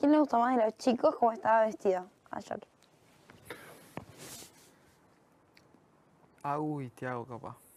¿Quién le gustó más de los chicos cómo estaba vestido? ayer? Uy, te hago capaz.